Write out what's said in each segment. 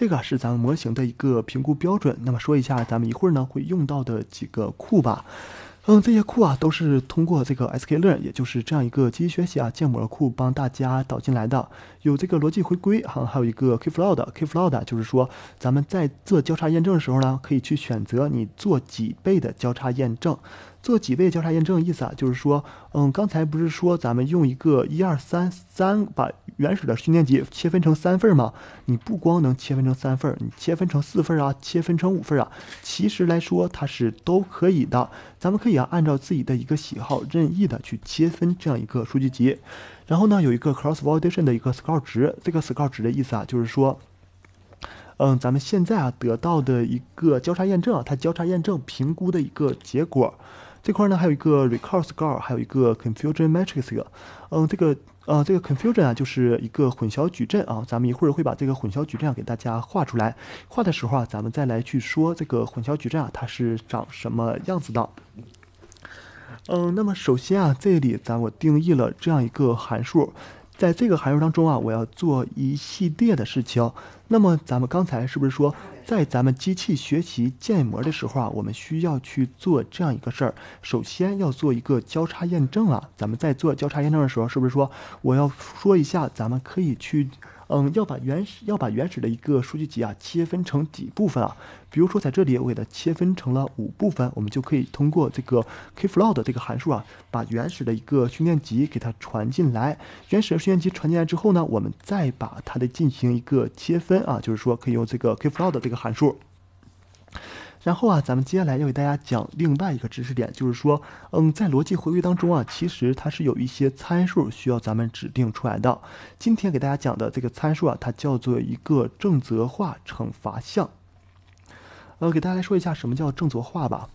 这个是咱们模型的一个评估标准。那么说一下，咱们一会儿呢会用到的几个库吧。嗯，这些库啊都是通过这个 sklearn，也就是这样一个机器学习啊建模库，帮大家导进来的。有这个逻辑回归，哈，还有一个 K f l o w d K f l o w d 就是说，咱们在做交叉验证的时候呢，可以去选择你做几倍的交叉验证。做几倍交叉验证意思啊，就是说，嗯，刚才不是说咱们用一个一二三三把原始的训练集切分成三份吗？你不光能切分成三份，你切分成四份啊，切分成五份啊，其实来说它是都可以的。咱们可以啊，按照自己的一个喜好任意的去切分这样一个数据集。然后呢，有一个 cross validation 的一个 score 值，这个 score 值的意思啊，就是说，嗯，咱们现在啊得到的一个交叉验证，它交叉验证评估的一个结果。这块呢，还有一个 recall score，还有一个 confusion matrix。嗯，这个呃，这个 confusion 啊，就是一个混淆矩阵啊。咱们一会儿会把这个混淆矩阵给大家画出来，画的时候啊，咱们再来去说这个混淆矩阵啊，它是长什么样子的。嗯，那么首先啊，这里咱我定义了这样一个函数。在这个函数当中啊，我要做一系列的事情。那么咱们刚才是不是说，在咱们机器学习建模的时候啊，我们需要去做这样一个事儿？首先要做一个交叉验证啊。咱们在做交叉验证的时候，是不是说我要说一下，咱们可以去？嗯，要把原始要把原始的一个数据集啊切分成几部分啊，比如说在这里我给它切分成了五部分，我们就可以通过这个 K f l o w d 这个函数啊，把原始的一个训练集给它传进来。原始的训练集传进来之后呢，我们再把它的进行一个切分啊，就是说可以用这个 K f l o w d 这个函数。然后啊，咱们接下来要给大家讲另外一个知识点，就是说，嗯，在逻辑回归当中啊，其实它是有一些参数需要咱们指定出来的。今天给大家讲的这个参数啊，它叫做一个正则化惩罚项。呃，给大家来说一下什么叫正则化吧。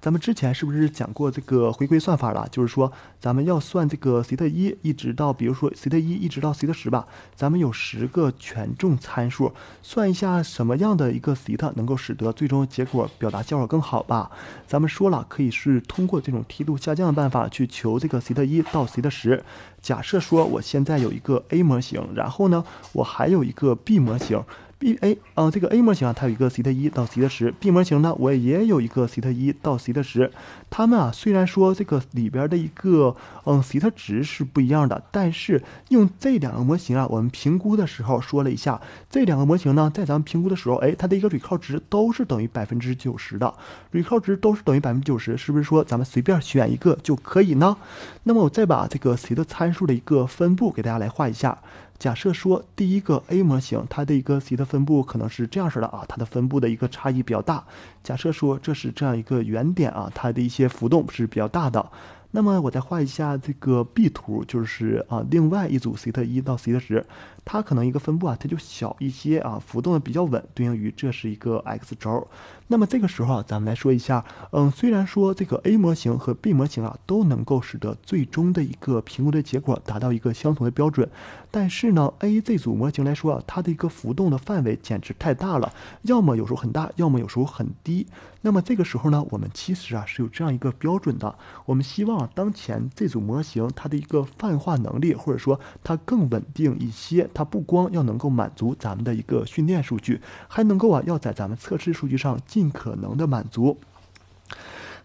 咱们之前是不是讲过这个回归算法了？就是说，咱们要算这个 t h 一，一直到比如说 t h 一，一直到 t h 十吧。咱们有十个权重参数，算一下什么样的一个 t h 能够使得最终结果表达效果更好吧。咱们说了，可以是通过这种梯度下降的办法去求这个 t h 一到 t h 十。假设说我现在有一个 A 模型，然后呢，我还有一个 B 模型。b a，嗯，这个 a 模型啊，它有一个 C 的一到 C 的十。b 模型呢，我也有一个 C 的一到 C 的十。他们啊，虽然说这个里边的一个嗯 C 的值是不一样的，但是用这两个模型啊，我们评估的时候说了一下，这两个模型呢，在咱们评估的时候，哎，它的一个 recall 值都是等于百分之九十的，recall 值都是等于百分之九十，是不是说咱们随便选一个就可以呢？那么我再把这个 C 的参数的一个分布给大家来画一下。假设说第一个 A 模型，它的一个 c 的分布可能是这样式的啊，它的分布的一个差异比较大。假设说这是这样一个圆点啊，它的一些浮动是比较大的。那么我再画一下这个 B 图，就是啊，另外一组 C 的一到 C 特十，它可能一个分布啊，它就小一些啊，浮动的比较稳。对应于这是一个 X 轴。那么这个时候啊，咱们来说一下，嗯，虽然说这个 A 模型和 B 模型啊，都能够使得最终的一个评估的结果达到一个相同的标准，但是呢，A 这组模型来说，啊，它的一个浮动的范围简直太大了，要么有时候很大，要么有时候很低。那么这个时候呢，我们其实啊是有这样一个标准的，我们希望。当前这组模型，它的一个泛化能力，或者说它更稳定一些，它不光要能够满足咱们的一个训练数据，还能够啊，要在咱们测试数据上尽可能的满足。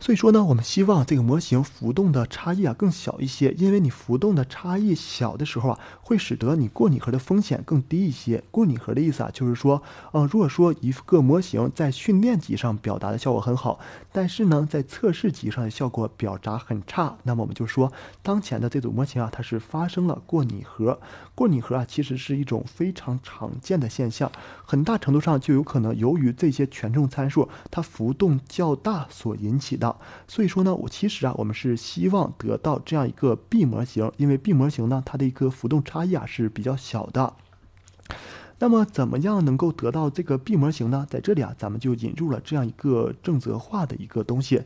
所以说呢，我们希望这个模型浮动的差异啊更小一些，因为你浮动的差异小的时候啊，会使得你过拟合的风险更低一些。过拟合的意思啊，就是说，嗯，如果说一个模型在训练集上表达的效果很好，但是呢，在测试集上的效果表达很差，那么我们就说当前的这组模型啊，它是发生了过拟合。过拟合啊，其实是一种非常常见的现象，很大程度上就有可能由于这些权重参数它浮动较大所引起的。所以说呢，我其实啊，我们是希望得到这样一个 B 模型，因为 B 模型呢，它的一个浮动差异啊是比较小的。那么，怎么样能够得到这个 B 模型呢？在这里啊，咱们就引入了这样一个正则化的一个东西。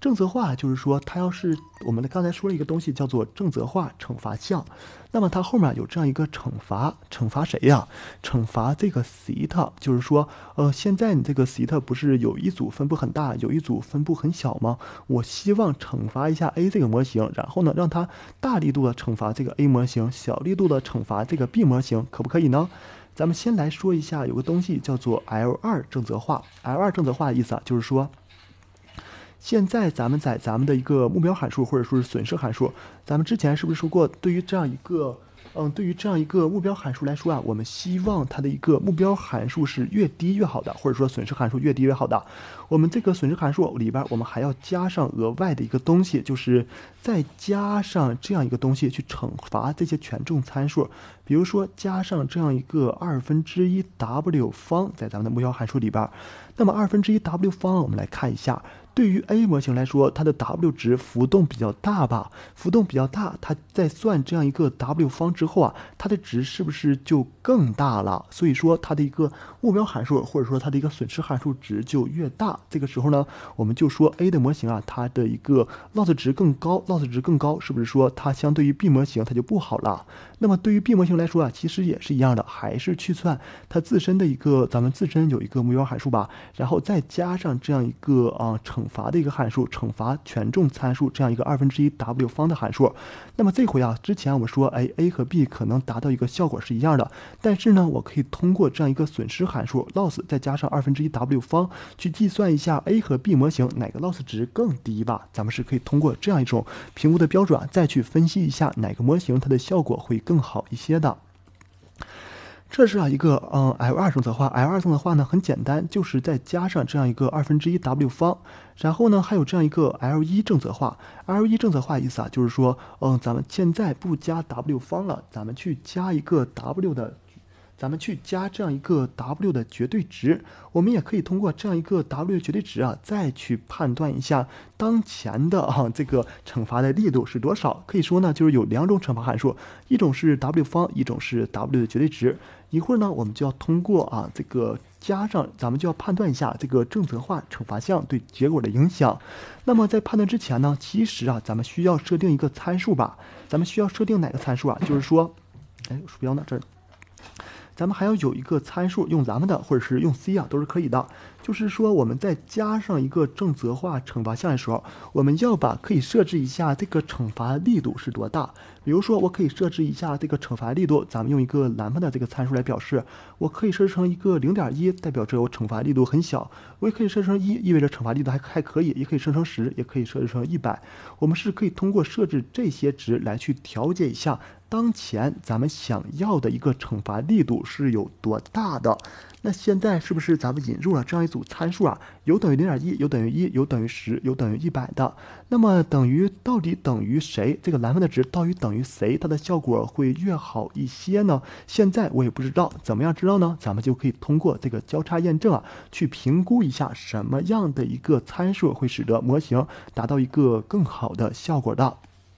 正则化就是说，它要是我们刚才说了一个东西叫做正则化惩罚项。那么它后面有这样一个惩罚，惩罚谁呀？惩罚这个 ceta，就是说，呃，现在你这个 ceta 不是有一组分布很大，有一组分布很小吗？我希望惩罚一下 A 这个模型，然后呢，让它大力度的惩罚这个 A 模型，小力度的惩罚这个 B 模型，可不可以呢？咱们先来说一下，有个东西叫做 L2 正则化。L2 正则化的意思啊，就是说，现在咱们在咱们的一个目标函数或者说是损失函数，咱们之前是不是说过，对于这样一个。嗯，对于这样一个目标函数来说啊，我们希望它的一个目标函数是越低越好的，或者说损失函数越低越好的。我们这个损失函数里边，我们还要加上额外的一个东西，就是再加上这样一个东西去惩罚这些权重参数，比如说加上这样一个二分之一 w 方在咱们的目标函数里边。那么二分之一 w 方，我们来看一下。对于 A 模型来说，它的 W 值浮动比较大吧？浮动比较大，它在算这样一个 W 方之后啊，它的值是不是就更大了？所以说，它的一个目标函数或者说它的一个损失函数值就越大。这个时候呢，我们就说 A 的模型啊，它的一个 loss 值更高，loss 值更高，是不是说它相对于 B 模型它就不好了？那么对于 B 模型来说啊，其实也是一样的，还是去算它自身的一个咱们自身有一个目标函数吧，然后再加上这样一个啊乘。惩罚的一个函数，惩罚权重参数这样一个二分之一 w 方的函数。那么这回啊，之前我们说，哎，a 和 b 可能达到一个效果是一样的，但是呢，我可以通过这样一个损失函数 loss 再加上二分之一 w 方去计算一下 a 和 b 模型哪个 loss 值更低吧。咱们是可以通过这样一种评估的标准啊，再去分析一下哪个模型它的效果会更好一些的。这是啊一个嗯 L 二正则化，L 二正策化呢很简单，就是再加上这样一个二分之一 W 方，然后呢还有这样一个 L 一正则化，L 一正则化意思啊就是说嗯咱们现在不加 W 方了，咱们去加一个 W 的。咱们去加这样一个 w 的绝对值，我们也可以通过这样一个 w 的绝对值啊，再去判断一下当前的啊这个惩罚的力度是多少。可以说呢，就是有两种惩罚函数，一种是 w 方，一种是 w 的绝对值。一会儿呢，我们就要通过啊这个加上，咱们就要判断一下这个正则化惩罚项对结果的影响。那么在判断之前呢，其实啊，咱们需要设定一个参数吧。咱们需要设定哪个参数啊？就是说，哎，鼠标呢？这。咱们还要有一个参数，用咱们的或者是用 C 啊，都是可以的。就是说，我们再加上一个正则化惩罚项的时候，我们要把可以设置一下这个惩罚力度是多大。比如说，我可以设置一下这个惩罚力度，咱们用一个蓝盘的这个参数来表示。我可以设置成一个零点一，代表这有惩罚力度很小；我也可以设置成一，意味着惩罚力度还还可以；也可以设置成十，也可以设置成一百。我们是可以通过设置这些值来去调节一下当前咱们想要的一个惩罚力度是有多大的。那现在是不是咱们引入了这样一？组参数啊，有等于零点一，有等于一，有等于十，有等于一百的。那么等于到底等于谁？这个蓝分的值到底等于谁？它的效果会越好一些呢？现在我也不知道怎么样知道呢？咱们就可以通过这个交叉验证啊，去评估一下什么样的一个参数会使得模型达到一个更好的效果的。